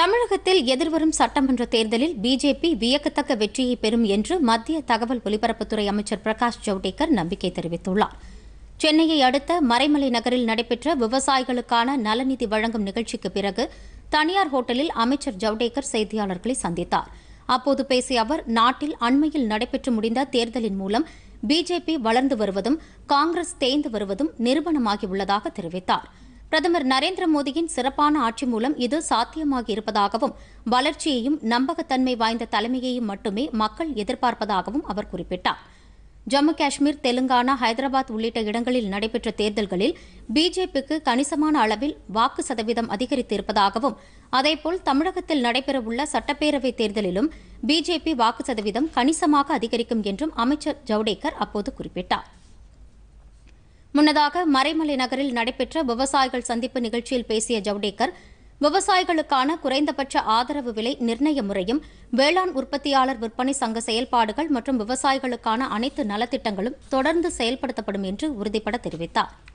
தமிழகத்தில் எதிர்வரும் சட்டமன்ற தேர்தலில் பிஜேபி வியக்கத்தக்க வெற்றியை பெறும் என்று மத்திய தகவல் ஒலிபரப்புத்துறை அமைச்சர் பிரகாஷ் ஜவடேகர் நம்பிக்கை தெரிவித்துள்ளார் சென்னையை அடுத்த மறைமலை நகரில் நடைபெற்ற விவசாயிகளுக்கான நலநிதி வழங்கும் நிகழ்ச்சிக்கு பிறகு தனியார் ஹோட்டலில் அமைச்சர் ஜவடேகர் செய்தியாளர்களை சந்தித்தார் அப்போது பேசிய அவர் நாட்டில் அண்மையில் நடைபெற்று முடிந்த தேர்தலின் மூலம் பிஜேபி வளர்ந்து வருவதும் காங்கிரஸ் தேய்ந்து வருவதும் நிரூபணமாகியுள்ளதாக தெரிவித்தாா் பிரதமர் நரேந்திர மோடியின் சிறப்பான ஆட்சி மூலம் இது சாத்தியமாக இருப்பதாகவும் வளர்ச்சியையும் நம்பகத்தன்மை வாய்ந்த தலைமையையும் மட்டுமே மக்கள் எதிர்பார்ப்பதாகவும் அவர் குறிப்பிட்டார் ஜம்மு காஷ்மீர் தெலுங்கானா ஹைதராபாத் உள்ளிட்ட இடங்களில் நடைபெற்ற தேர்தல்களில் பிஜேபிக்கு கணிசமான அளவில் வாக்கு சதவீதம் அதிகரித்திருப்பதாகவும் அதேபோல் தமிழகத்தில் நடைபெறவுள்ள சட்டப்பேரவைத் தேர்தலிலும் பிஜேபி வாக்கு சதவீதம் கணிசமாக அதிகரிக்கும் என்றும் அமைச்சர் ஜவடேகர் அப்போது குறிப்பிட்டாா் முன்னதாக மறைமலை நகரில் நடைபெற்ற விவசாயிகள் சந்திப்பு நிகழ்ச்சியில் பேசிய ஜவடேகர் விவசாயிகளுக்கான குறைந்தபட்ச ஆதரவு விலை நிர்ணய முறையும் வேளாண் உற்பத்தியாளர் விற்பனை சங்க செயல்பாடுகள் மற்றும் விவசாயிகளுக்கான அனைத்து நலத்திட்டங்களும் தொடர்ந்து செயல்படுத்தப்படும் என்று உறுதிபட தெரிவித்தாா்